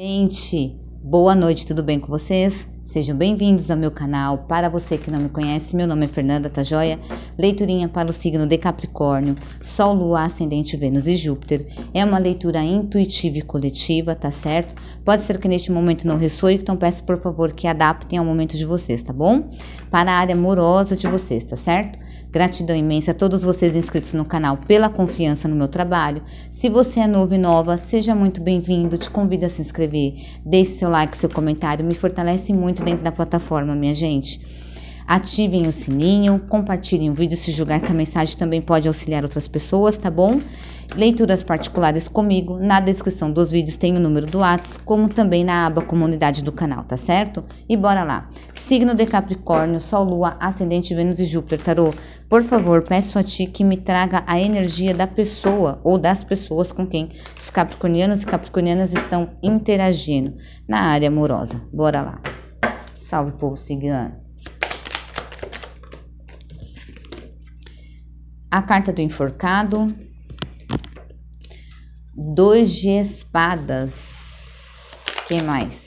Gente, boa noite, tudo bem com vocês? Sejam bem-vindos ao meu canal. Para você que não me conhece, meu nome é Fernanda Tajoia. Leiturinha para o signo de Capricórnio, Sol, Lua, Ascendente, Vênus e Júpiter. É uma leitura intuitiva e coletiva, tá certo? Pode ser que neste momento não ressoe, então peço por favor que adaptem ao momento de vocês, tá bom? Para a área amorosa de vocês, tá certo? Gratidão imensa a todos vocês inscritos no canal pela confiança no meu trabalho. Se você é novo e nova, seja muito bem-vindo. Te convido a se inscrever. Deixe seu like, seu comentário. Me fortalece muito dentro da plataforma, minha gente. Ativem o sininho, compartilhem o vídeo se julgar que a mensagem também pode auxiliar outras pessoas, tá bom? leituras particulares comigo. Na descrição dos vídeos tem o número do Whats, como também na aba comunidade do canal, tá certo? E bora lá. Signo de Capricórnio, Sol, Lua, Ascendente, Vênus e Júpiter, tarô. Por favor, peço a ti que me traga a energia da pessoa ou das pessoas com quem os capricornianos e capricornianas estão interagindo na área amorosa. Bora lá. Salve povo cigano. A carta do enforcado, dois de espadas. que mais?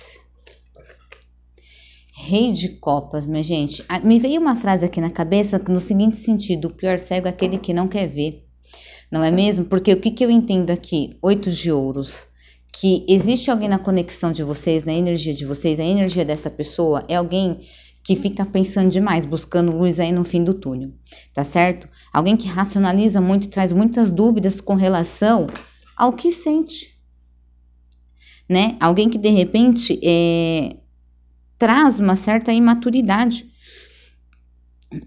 Rei de copas, minha gente. Ah, me veio uma frase aqui na cabeça no seguinte sentido: o pior cego é aquele que não quer ver. Não é mesmo? Porque o que, que eu entendo aqui? Oito de ouros que existe alguém na conexão de vocês, na energia de vocês, a energia dessa pessoa é alguém que fica pensando demais, buscando luz aí no fim do túnel, tá certo? Alguém que racionaliza muito e traz muitas dúvidas com relação ao que sente. Né? Alguém que de repente é, traz uma certa imaturidade.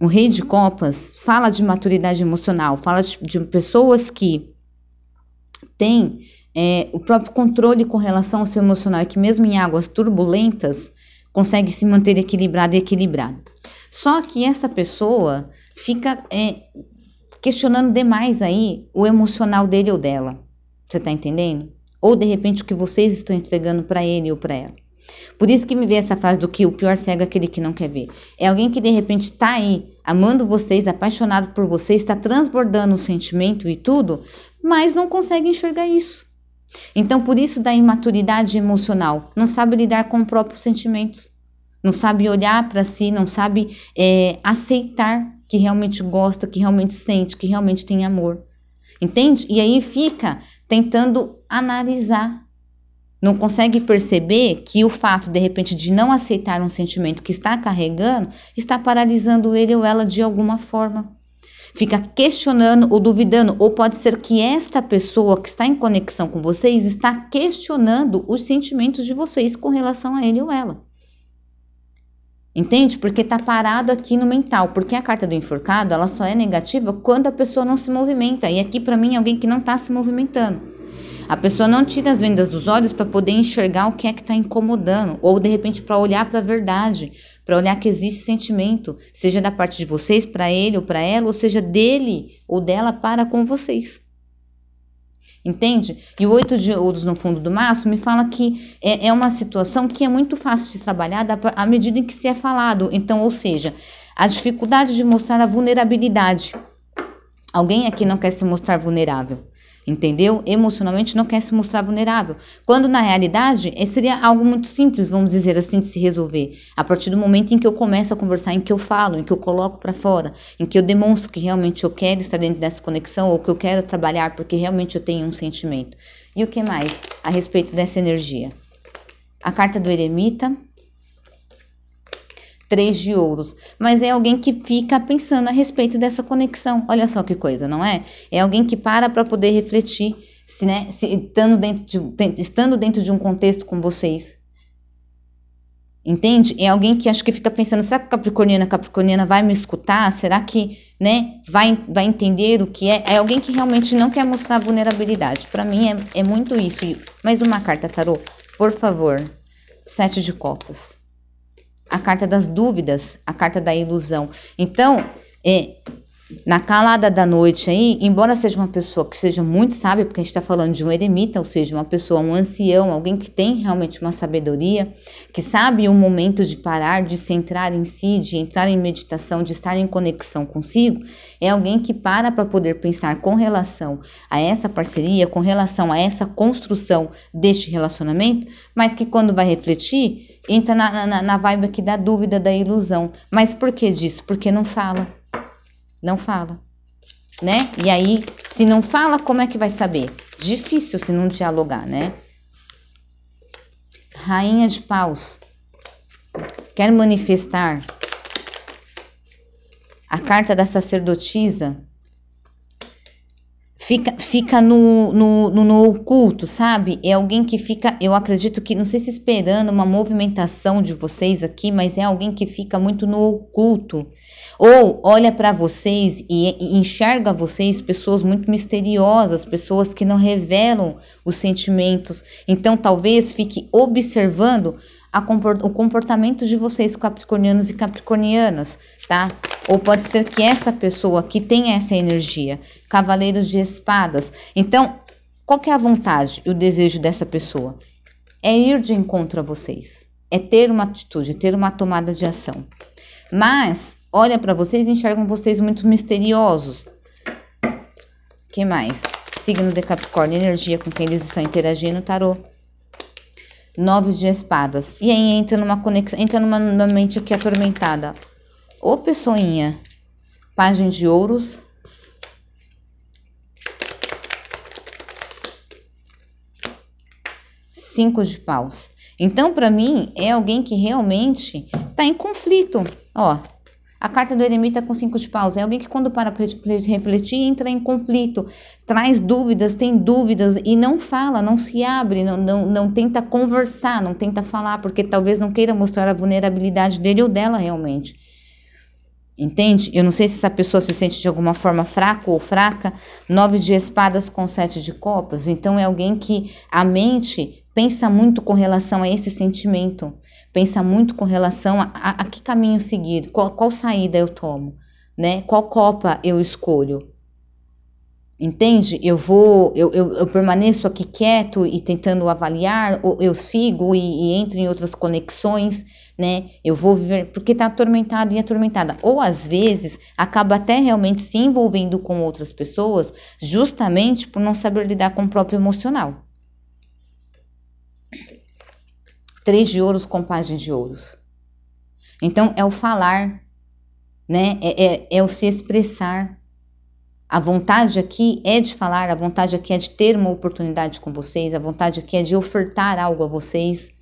O Rei de Copas fala de maturidade emocional, fala de, de pessoas que têm é, o próprio controle com relação ao seu emocional, e que mesmo em águas turbulentas consegue se manter equilibrado e equilibrado. Só que essa pessoa fica é, questionando demais aí o emocional dele ou dela. Você está entendendo? Ou de repente o que vocês estão entregando para ele ou para ela. Por isso que me vê essa fase do que o pior cego é aquele que não quer ver. É alguém que de repente está aí, amando vocês, apaixonado por vocês, está transbordando o sentimento e tudo, mas não consegue enxergar isso. Então, por isso da imaturidade emocional, não sabe lidar com os próprios sentimentos, não sabe olhar para si, não sabe é, aceitar que realmente gosta, que realmente sente, que realmente tem amor. Entende? E aí fica tentando analisar. Não consegue perceber que o fato, de repente, de não aceitar um sentimento que está carregando está paralisando ele ou ela de alguma forma. Fica questionando ou duvidando, ou pode ser que esta pessoa que está em conexão com vocês está questionando os sentimentos de vocês com relação a ele ou ela. Entende? Porque está parado aqui no mental. Porque a carta do enforcado, ela só é negativa quando a pessoa não se movimenta. E aqui para mim é alguém que não está se movimentando. A pessoa não tira as vendas dos olhos para poder enxergar o que é que está incomodando, ou de repente para olhar para a verdade, para olhar que existe sentimento, seja da parte de vocês para ele ou para ela, ou seja dele ou dela para com vocês entende? E o oito de ouros no fundo do maço me fala que é, é uma situação que é muito fácil de trabalhar à medida em que se é falado. Então, ou seja, a dificuldade de mostrar a vulnerabilidade. Alguém aqui não quer se mostrar vulnerável entendeu? Emocionalmente não quer se mostrar vulnerável. Quando na realidade eh, seria algo muito simples, vamos dizer assim, de se resolver. A partir do momento em que eu começo a conversar, em que eu falo, em que eu coloco para fora, em que eu demonstro que realmente eu quero estar dentro dessa conexão ou que eu quero trabalhar porque realmente eu tenho um sentimento. E o que mais a respeito dessa energia? A carta do eremita, três de ouros, mas é alguém que fica pensando a respeito dessa conexão. Olha só que coisa, não é? É alguém que para para poder refletir, se, né, se, estando, dentro de, estando dentro de um contexto com vocês. Entende? É alguém que acho que fica pensando, será que a Capricorniana, Capricorniana vai me escutar? Será que, né, vai, vai entender o que é? É alguém que realmente não quer mostrar vulnerabilidade. Para mim é, é muito isso. Mais uma carta, Tarô. Por favor. Sete de copas a carta das dúvidas, a carta da ilusão. Então, é, na calada da noite aí, embora seja uma pessoa que seja muito sábia, porque a gente está falando de um eremita, ou seja, uma pessoa, um ancião, alguém que tem realmente uma sabedoria, que sabe o um momento de parar, de se entrar em si, de entrar em meditação, de estar em conexão consigo, é alguém que para para poder pensar com relação a essa parceria, com relação a essa construção deste relacionamento, mas que quando vai refletir, entra na, na, na vibe aqui da dúvida, da ilusão. Mas por que disso? Porque não fala não fala, né? E aí, se não fala, como é que vai saber? Difícil se não dialogar, né? Rainha de paus. Quer manifestar a carta da sacerdotisa fica, fica no, no, no, no, oculto, sabe? É alguém que fica, eu acredito que, não sei se esperando uma movimentação de vocês aqui, mas é alguém que fica muito no oculto. Ou olha para vocês e, e enxerga vocês pessoas muito misteriosas, pessoas que não revelam os sentimentos. Então talvez fique observando comport o comportamento de vocês, capricornianos e capricornianas, tá? Ou pode ser que essa pessoa que tem essa energia, cavaleiros de espadas. Então, qual que é a vontade e o desejo dessa pessoa? É ir de encontro a vocês, é ter uma atitude, é ter uma tomada de ação. Mas olha para vocês, enxergam vocês muito misteriosos. Que mais? Signo de Capricórnio, energia com quem eles estão interagindo, tarô. Nove de espadas. E aí entra numa conexão, entra numa, numa mente aqui é atormentada. Ô pessoinha, página de ouros. Cinco de paus. Então, para mim, é alguém que realmente está em conflito. Ó, a carta do eremita com cinco de paus é alguém que quando para para refletir entra em conflito, traz dúvidas, tem dúvidas e não fala, não se abre, não, não, não tenta conversar, não tenta falar, porque talvez não queira mostrar a vulnerabilidade dele ou dela realmente. Entende? Eu não sei se essa pessoa se sente de alguma forma fraco ou fraca. Nove de espadas com sete de copas. Então é alguém que a mente pensa muito com relação a esse sentimento pensa muito com relação a, a, a que caminho seguir, qual, qual saída eu tomo, né? Qual copa eu escolho. Entende? Eu vou, eu, eu, eu, permaneço aqui quieto e tentando avaliar, ou eu sigo e, e, entro em outras conexões, né? Eu vou viver, porque tá atormentado e atormentada. Ou às vezes acaba até realmente se envolvendo com outras pessoas, justamente por não saber lidar com o próprio emocional. três de ouros com páginas de ouros. Então, é o falar, né? É, é, é o se expressar. A vontade aqui é de falar, a vontade aqui é de ter uma oportunidade com vocês, a vontade aqui é de ofertar algo a vocês.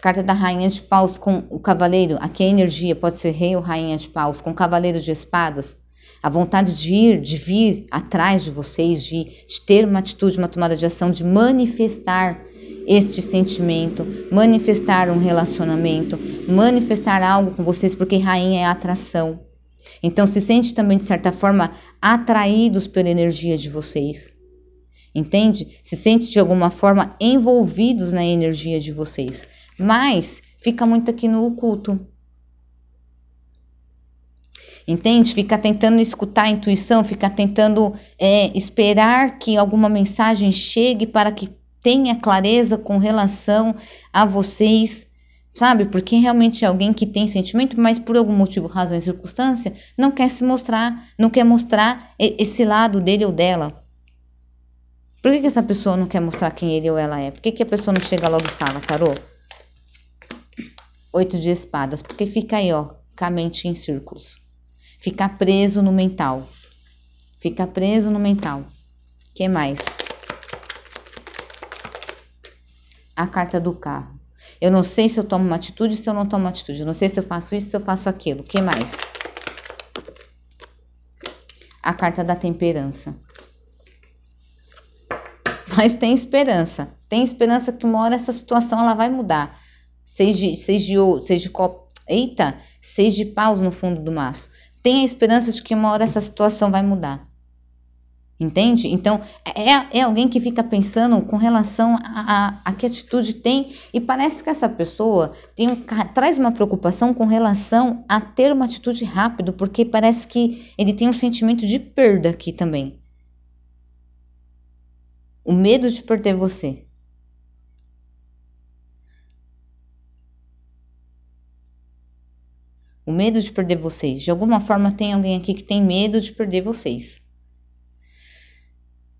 Carta da Rainha de Paus com o Cavaleiro, aqui é energia, pode ser rei ou Rainha de Paus, com Cavaleiro de Espadas, a vontade de ir, de vir atrás de vocês, de, de ter uma atitude, uma tomada de ação, de manifestar este sentimento, manifestar um relacionamento, manifestar algo com vocês, porque rainha é atração. Então se sente também de certa forma atraídos pela energia de vocês. Entende? Se sente de alguma forma envolvidos na energia de vocês. Mas fica muito aqui no oculto. Entende? Ficar tentando escutar a intuição, ficar tentando é, esperar que alguma mensagem chegue para que tenha clareza com relação a vocês, sabe? Porque realmente é alguém que tem sentimento, mas por algum motivo, razão e circunstância, não quer se mostrar, não quer mostrar esse lado dele ou dela. Por que, que essa pessoa não quer mostrar quem ele ou ela é? Por que, que a pessoa não chega logo e fala, tarô? Oito de espadas, porque fica aí, ó, com a mente em círculos. Ficar preso no mental. Ficar preso no mental. que mais? A carta do carro. Eu não sei se eu tomo uma atitude ou se eu não tomo uma atitude. Eu não sei se eu faço isso, se eu faço aquilo. que mais? A carta da temperança. Mas tem esperança. Tem esperança que uma hora essa situação ela vai mudar. Seis de, seis seis de Eita, seis de paus no fundo do maço tem a esperança de que uma hora essa situação vai mudar. Entende? Então, é, é alguém que fica pensando com relação a, a, a, que atitude tem, e parece que essa pessoa tem um, traz uma preocupação com relação a ter uma atitude rápido, porque parece que ele tem um sentimento de perda aqui também. O medo de perder você. O medo de perder vocês. De alguma forma tem alguém aqui que tem medo de perder vocês.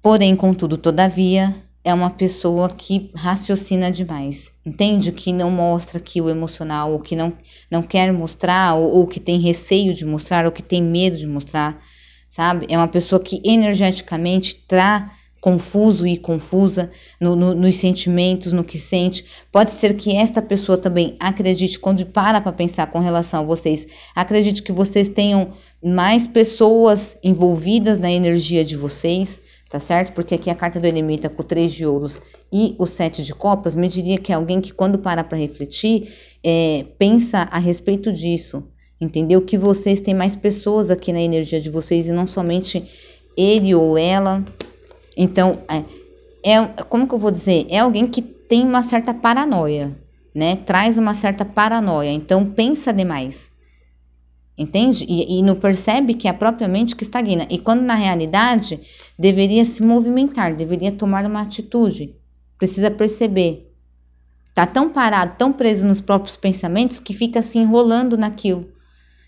Porém, contudo, todavia, é uma pessoa que raciocina demais. Entende? Que não mostra que o emocional, ou que não, não quer mostrar, ou, ou que tem receio de mostrar, ou que tem medo de mostrar, sabe? É uma pessoa que energeticamente traz confuso e confusa no, no, nos sentimentos, no que sente. Pode ser que esta pessoa também acredite, quando para para pensar com relação a vocês, acredite que vocês tenham mais pessoas envolvidas na energia de vocês, tá certo? Porque aqui a carta do enemigo tá com três de ouros e o sete de copas, me diria que é alguém que quando para para refletir, é, pensa a respeito disso, entendeu? Que vocês têm mais pessoas aqui na energia de vocês e não somente ele ou ela, então, é, é, como que eu vou dizer? É alguém que tem uma certa paranoia, né? Traz uma certa paranoia. Então, pensa demais. Entende? E, e não percebe que é a própria mente que estagna. E quando, na realidade, deveria se movimentar, deveria tomar uma atitude. Precisa perceber. Tá tão parado, tão preso nos próprios pensamentos que fica se enrolando naquilo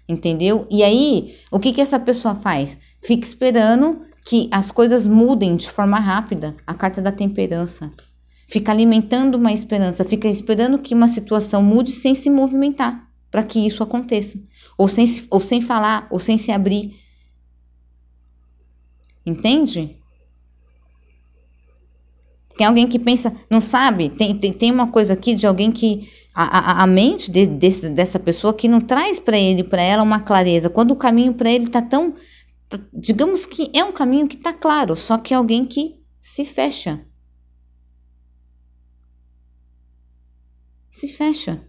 entendeu? E aí, o que, que essa pessoa faz? Fica esperando que as coisas mudem de forma rápida a carta da temperança. Fica alimentando uma esperança, fica esperando que uma situação mude sem se movimentar para que isso aconteça, ou sem, ou sem falar, ou sem se abrir. Entende? Tem alguém que pensa, não sabe? Tem, tem, tem uma coisa aqui de alguém que. A, a, a mente de, desse, dessa pessoa que não traz para ele, para ela, uma clareza. Quando o caminho para ele está tão. Tá, digamos que é um caminho que está claro, só que é alguém que se fecha. Se fecha.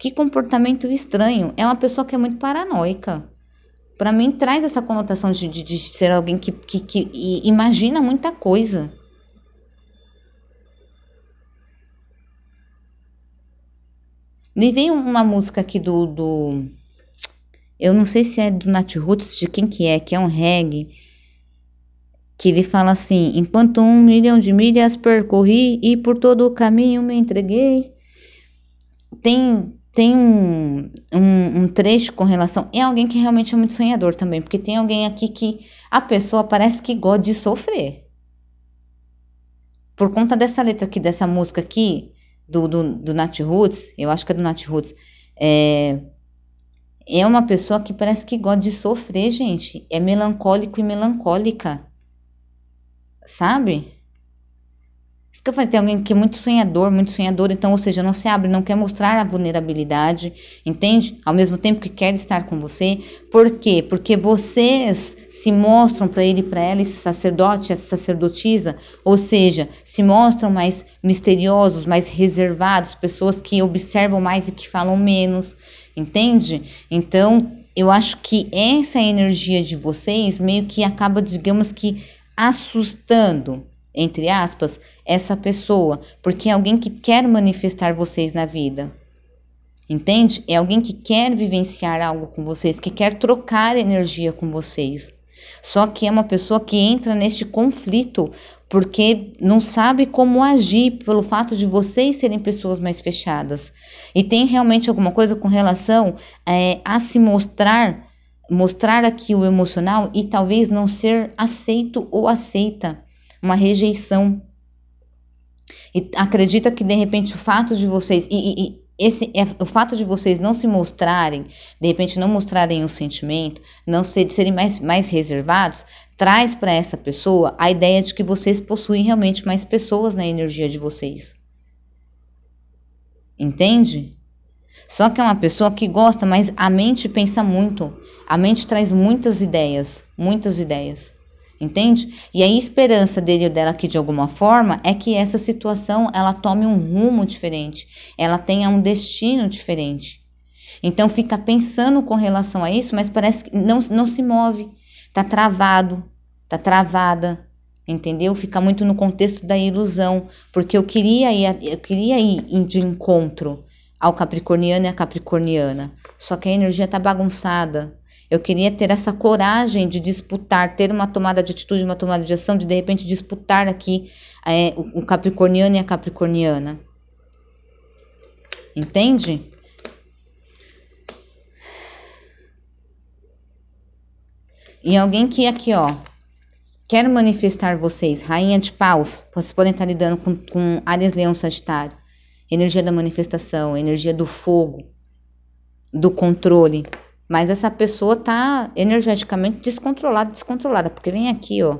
Que comportamento estranho. É uma pessoa que é muito paranoica para mim traz essa conotação de, de, de ser alguém que, que, que imagina muita coisa. Me vem uma música aqui do, do. Eu não sei se é do Nat Roots, de quem que é, que é um reggae. Que ele fala assim: Enquanto um milhão de milhas percorri e por todo o caminho me entreguei. Tem tem um, um, um, trecho com relação. É alguém que realmente é muito sonhador também, porque tem alguém aqui que a pessoa parece que gosta de sofrer. Por conta dessa letra aqui, dessa música aqui, do, do, do Nat Roots, eu acho que é do Nat Roots, é, é uma pessoa que parece que gosta de sofrer, gente. É melancólico e melancólica. Sabe? que eu falei, tem alguém que é muito sonhador, muito sonhador, então, ou seja, não se abre, não quer mostrar a vulnerabilidade, entende? Ao mesmo tempo que quer estar com você. Por quê? Porque vocês se mostram para ele e para ela, esse sacerdote, essa sacerdotisa, ou seja, se mostram mais misteriosos, mais reservados, pessoas que observam mais e que falam menos, entende? Então, eu acho que essa energia de vocês meio que acaba, digamos que, assustando entre aspas, essa pessoa, porque é alguém que quer manifestar vocês na vida. Entende? É alguém que quer vivenciar algo com vocês, que quer trocar energia com vocês. Só que é uma pessoa que entra neste conflito porque não sabe como agir pelo fato de vocês serem pessoas mais fechadas. E tem realmente alguma coisa com relação é, a se mostrar, mostrar aqui o emocional e talvez não ser aceito ou aceita uma rejeição. E acredita que de repente o fato de vocês. E, e, esse, é, o fato de vocês não se mostrarem, de repente não mostrarem o sentimento, não ser, serem mais, mais reservados, traz para essa pessoa a ideia de que vocês possuem realmente mais pessoas na energia de vocês. Entende? Só que é uma pessoa que gosta, mas a mente pensa muito. A mente traz muitas ideias, muitas ideias entende? E a esperança dele ou dela que de alguma forma é que essa situação ela tome um rumo diferente, ela tenha um destino diferente. Então fica pensando com relação a isso, mas parece que não, não se move, tá travado, tá travada, entendeu? Fica muito no contexto da ilusão, porque eu queria ir, eu queria ir de encontro ao capricorniano e à capricorniana, só que a energia tá bagunçada, eu queria ter essa coragem de disputar, ter uma tomada de atitude, uma tomada de ação, de de repente disputar aqui é, o capricorniano e a capricorniana. Entende? E alguém que aqui, ó, quer manifestar vocês, rainha de paus, vocês podem estar lidando com, com Ares, Leão, Sagitário. Energia da manifestação, energia do fogo, do controle. Mas essa pessoa tá energeticamente descontrolada, descontrolada, porque vem aqui, ó.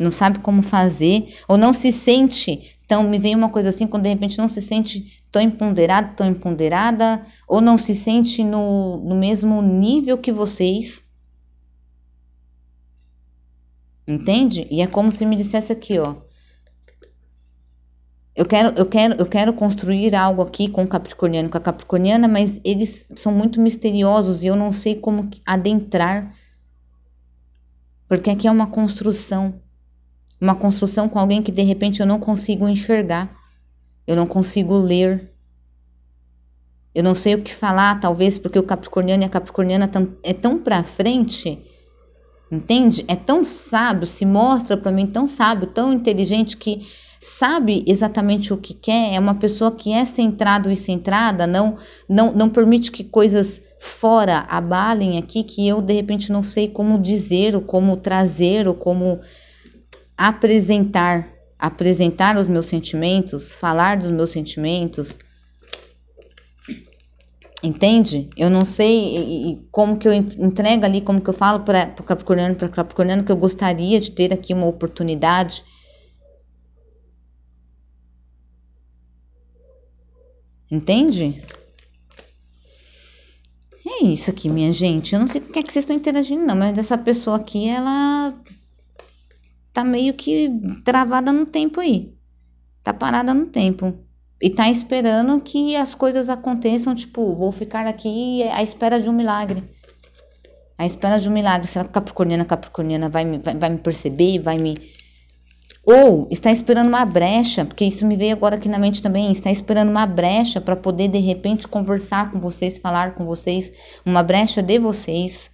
Não sabe como fazer, ou não se sente. Então, me vem uma coisa assim, quando de repente não se sente tão empoderado, tão empoderada, ou não se sente no, no mesmo nível que vocês. Entende? E é como se me dissesse aqui, ó eu quero, eu quero, eu quero construir algo aqui com o Capricorniano, com a Capricorniana, mas eles são muito misteriosos e eu não sei como adentrar, porque aqui é uma construção, uma construção com alguém que de repente eu não consigo enxergar, eu não consigo ler, eu não sei o que falar, talvez porque o Capricorniano e a Capricorniana tão, é tão para frente. Entende? É tão sábio, se mostra para mim tão sábio, tão inteligente que sabe exatamente o que quer, é uma pessoa que é centrado e centrada, não, não, não permite que coisas fora abalem aqui que eu de repente não sei como dizer, ou como trazer, ou como apresentar, apresentar os meus sentimentos, falar dos meus sentimentos. Entende? Eu não sei e, e como que eu entrego ali, como que eu falo para o Capricorniano, para Capricorniano que eu gostaria de ter aqui uma oportunidade Entende? É isso aqui, minha gente. Eu não sei porque é que vocês estão interagindo, não, mas dessa pessoa aqui, ela tá meio que travada no tempo aí. Tá parada no tempo. E tá esperando que as coisas aconteçam, tipo, vou ficar aqui à espera de um milagre. À espera de um milagre. Será que Capricorniana, Capricorniana vai me, vai, vai me perceber, vai me ou está esperando uma brecha, porque isso me veio agora aqui na mente também, está esperando uma brecha para poder de repente conversar com vocês, falar com vocês, uma brecha de vocês.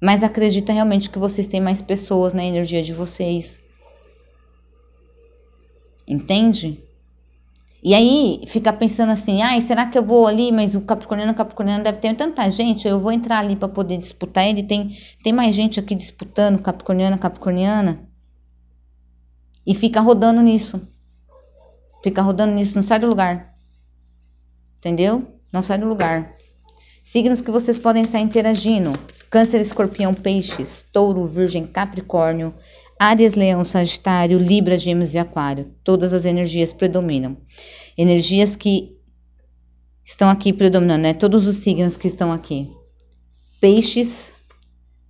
Mas acredita realmente que vocês têm mais pessoas na energia de vocês. Entende? E aí fica pensando assim, ai, será que eu vou ali, mas o Capricorniano, o Capricorniano deve ter tanta gente, eu vou entrar ali para poder disputar ele, tem, tem mais gente aqui disputando, Capricorniano, Capricorniana. E fica rodando nisso. Fica rodando nisso, não sai do lugar. Entendeu? Não sai do lugar. Signos que vocês podem estar interagindo: Câncer, Escorpião, Peixes, Touro, Virgem, Capricórnio, Áries, Leão, Sagitário, Libra, Gêmeos e Aquário. Todas as energias predominam. Energias que estão aqui predominando, né? Todos os signos que estão aqui. Peixes,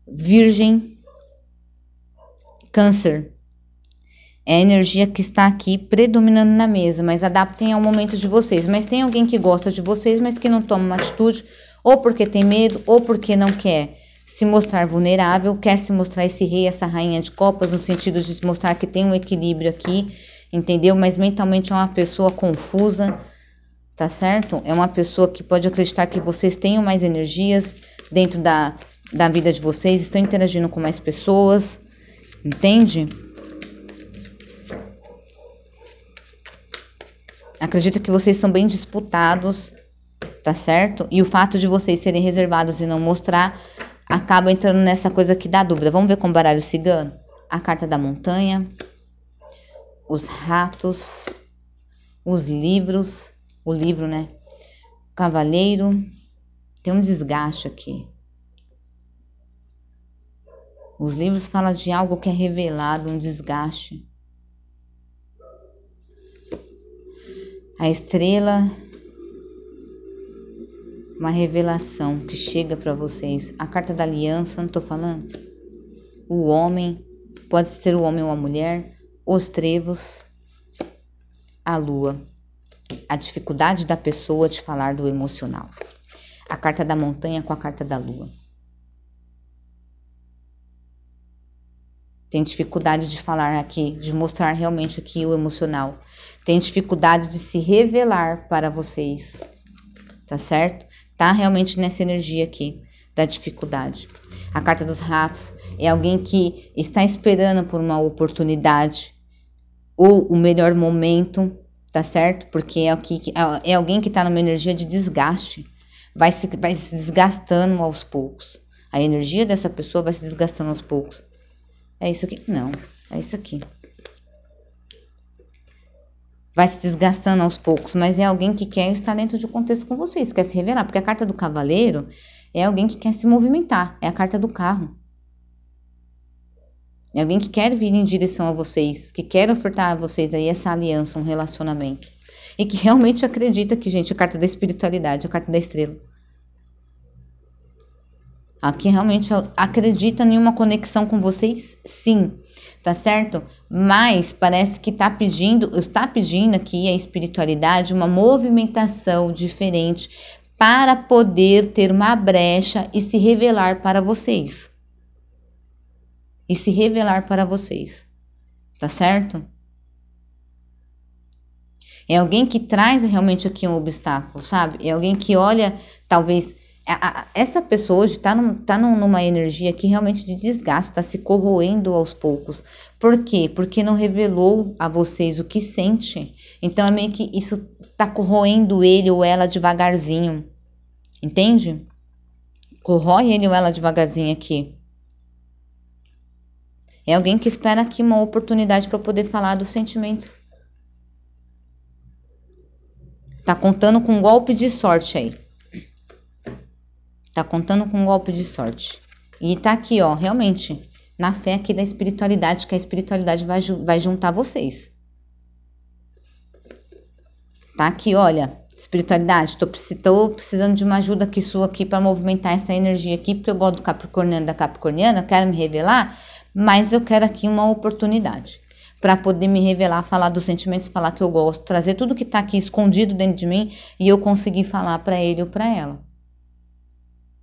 Virgem, Câncer. É a energia que está aqui predominando na mesa, mas adaptem ao momento de vocês. Mas tem alguém que gosta de vocês, mas que não toma uma atitude, ou porque tem medo, ou porque não quer se mostrar vulnerável, quer se mostrar esse rei, essa rainha de copas, no sentido de mostrar que tem um equilíbrio aqui, entendeu? Mas mentalmente é uma pessoa confusa, tá certo? É uma pessoa que pode acreditar que vocês tenham mais energias dentro da, da vida de vocês, estão interagindo com mais pessoas, entende? Acredito que vocês são bem disputados, tá certo? E o fato de vocês serem reservados e não mostrar acaba entrando nessa coisa que dá dúvida. Vamos ver com o baralho cigano? A carta da montanha, os ratos, os livros, o livro, né? Cavaleiro. Tem um desgaste aqui. Os livros falam de algo que é revelado, um desgaste. A estrela, uma revelação que chega para vocês. A carta da aliança, não tô falando? O homem, pode ser o homem ou a mulher, os trevos, a lua. A dificuldade da pessoa de falar do emocional. A carta da montanha com a carta da lua. Tem dificuldade de falar aqui, de mostrar realmente aqui o emocional. Tem dificuldade de se revelar para vocês, tá certo? tá realmente nessa energia aqui da dificuldade. A carta dos ratos é alguém que está esperando por uma oportunidade ou o melhor momento, tá certo? Porque é, o que, é alguém que está numa energia de desgaste, vai se, vai se desgastando aos poucos. A energia dessa pessoa vai se desgastando aos poucos. É isso aqui? Não, é isso aqui vai se desgastando aos poucos, mas é alguém que quer estar dentro de um contexto com vocês, quer se revelar, porque a carta do cavaleiro é alguém que quer se movimentar, é a carta do carro. É alguém que quer vir em direção a vocês, que quer ofertar a vocês aí essa aliança, um relacionamento. E que realmente acredita que, gente, a carta da espiritualidade, a carta da estrela. que realmente acredita em uma conexão com vocês, sim tá certo? Mas parece que tá pedindo, está pedindo aqui a espiritualidade uma movimentação diferente para poder ter uma brecha e se revelar para vocês. E se revelar para vocês. Tá certo? É alguém que traz realmente aqui um obstáculo, sabe? É alguém que olha, talvez, é, a, essa pessoa hoje está num, tá num, numa energia que realmente de desgaste, está se corroendo aos poucos. Por quê? Porque não revelou a vocês o que sente. Então é meio que isso está corroendo ele ou ela devagarzinho. Entende? Corrói ele ou ela devagarzinho aqui. É alguém que espera aqui uma oportunidade para poder falar dos sentimentos. Tá contando com um golpe de sorte aí. Tá contando com um golpe de sorte. E tá aqui, ó, realmente, na fé aqui da espiritualidade, que a espiritualidade vai, vai juntar vocês. Tá aqui, olha, espiritualidade, tô, tô precisando de uma ajuda aqui sua aqui para movimentar essa energia aqui, porque eu gosto do capricorniano da capricorniana, quero me revelar, mas eu quero aqui uma oportunidade para poder me revelar, falar dos sentimentos, falar que eu gosto, trazer tudo que tá aqui escondido dentro de mim e eu conseguir falar para ele ou para ela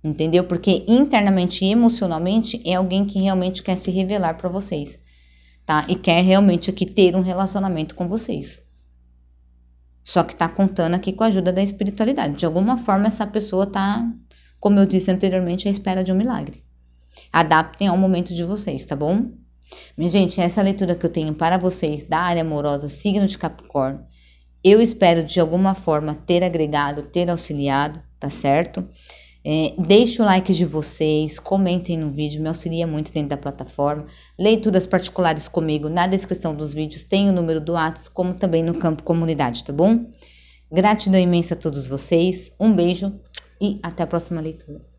entendeu? Porque internamente e emocionalmente é alguém que realmente quer se revelar para vocês, tá? E quer realmente aqui ter um relacionamento com vocês. Só que tá contando aqui com a ajuda da espiritualidade. De alguma forma essa pessoa tá, como eu disse anteriormente, à espera de um milagre. Adaptem ao momento de vocês, tá bom? Minha gente, essa é leitura que eu tenho para vocês da área amorosa, signo de Capricórnio. Eu espero de alguma forma ter agregado, ter auxiliado, tá certo? É, deixe o like de vocês, comentem no vídeo, me auxilia muito dentro da plataforma. Leituras particulares comigo na descrição dos vídeos, tem o número do atos como também no campo comunidade, tá bom? Gratidão imensa a todos vocês, um beijo e até a próxima leitura.